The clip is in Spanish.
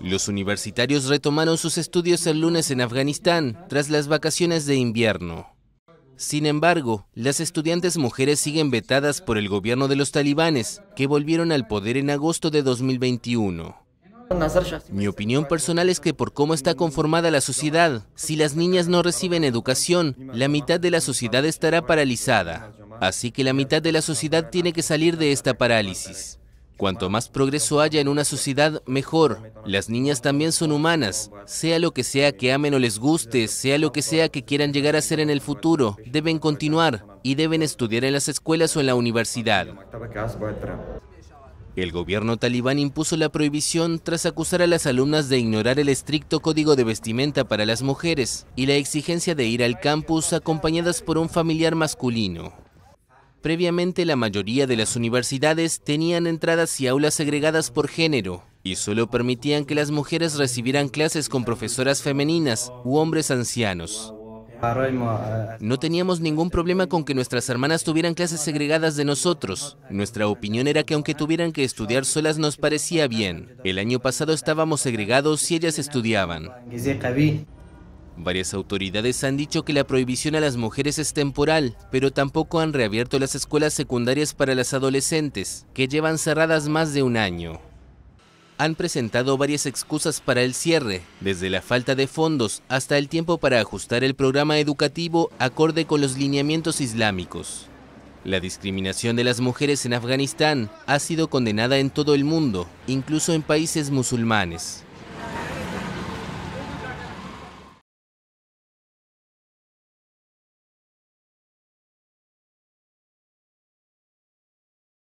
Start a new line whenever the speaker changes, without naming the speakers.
Los universitarios retomaron sus estudios el lunes en Afganistán, tras las vacaciones de invierno. Sin embargo, las estudiantes mujeres siguen vetadas por el gobierno de los talibanes, que volvieron al poder en agosto de 2021. Mi opinión personal es que por cómo está conformada la sociedad, si las niñas no reciben educación, la mitad de la sociedad estará paralizada. Así que la mitad de la sociedad tiene que salir de esta parálisis. Cuanto más progreso haya en una sociedad, mejor. Las niñas también son humanas. Sea lo que sea que amen o les guste, sea lo que sea que quieran llegar a ser en el futuro, deben continuar y deben estudiar en las escuelas o en la universidad. El gobierno talibán impuso la prohibición tras acusar a las alumnas de ignorar el estricto código de vestimenta para las mujeres y la exigencia de ir al campus acompañadas por un familiar masculino. Previamente la mayoría de las universidades tenían entradas y aulas segregadas por género y solo permitían que las mujeres recibieran clases con profesoras femeninas u hombres ancianos. No teníamos ningún problema con que nuestras hermanas tuvieran clases segregadas de nosotros. Nuestra opinión era que aunque tuvieran que estudiar solas nos parecía bien. El año pasado estábamos segregados y ellas estudiaban. Varias autoridades han dicho que la prohibición a las mujeres es temporal, pero tampoco han reabierto las escuelas secundarias para las adolescentes, que llevan cerradas más de un año. Han presentado varias excusas para el cierre, desde la falta de fondos hasta el tiempo para ajustar el programa educativo acorde con los lineamientos islámicos. La discriminación de las mujeres en Afganistán ha sido condenada en todo el mundo, incluso en países musulmanes.